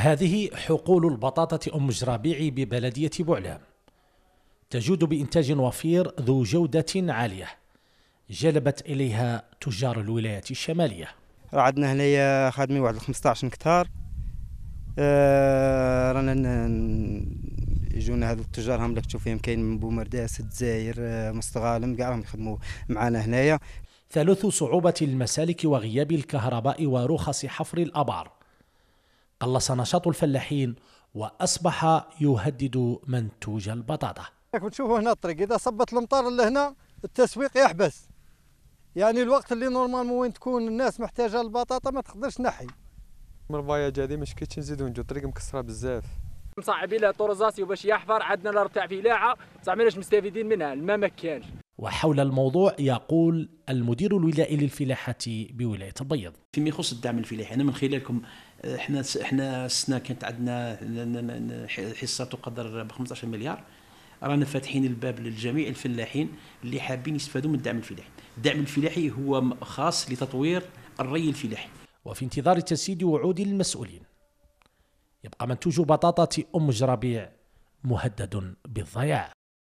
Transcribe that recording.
هذه حقول البطاطا أم جرابيع ببلدية بعلام تجود بإنتاج وفير ذو جودة عالية جلبت إليها تجار الولايات الشمالية عندنا هنايا خادمين واحد 15 هكتار آه رانا يجونا هذو التجار هم لك تشوف فيهم كاين من بومرداس الجزائر آه، مستغالم كاع راهم يخدموا معنا هنايا ثالث صعوبة المسالك وغياب الكهرباء ورخص حفر الأبار قلص نشاط الفلاحين واصبح يهدد منتوج البطاطا. تشوفوا هنا الطريق اذا صبت الامطار لهنا التسويق يحبس. يعني الوقت اللي نورمالمون وين تكون الناس محتاجه البطاطا ما تقدرش نحي. من الفياج هذه ما شكيتش نزيدو نجو الطريق مكسره بزاف. مصعبين له طرزاسي باش يحفر عندنا لا تاع فلاعه زعما مستفيدين منها الماء ما كانش. وحول الموضوع يقول المدير الولائي للفلاحة بولاية البيض فيما يخص الدعم الفلاحي أنا من خلالكم احنا آه، احنا السنه كانت عندنا حصه تقدر ب 15 مليار رانا فاتحين الباب للجميع الفلاحين اللي حابين يستفادوا من الدعم الفلاحي الدعم الفلاحي هو خاص لتطوير الري الفلاحي وفي انتظار تسديد وعود المسؤولين يبقى منتوج بطاطا ام جربيع مهدد بالضياع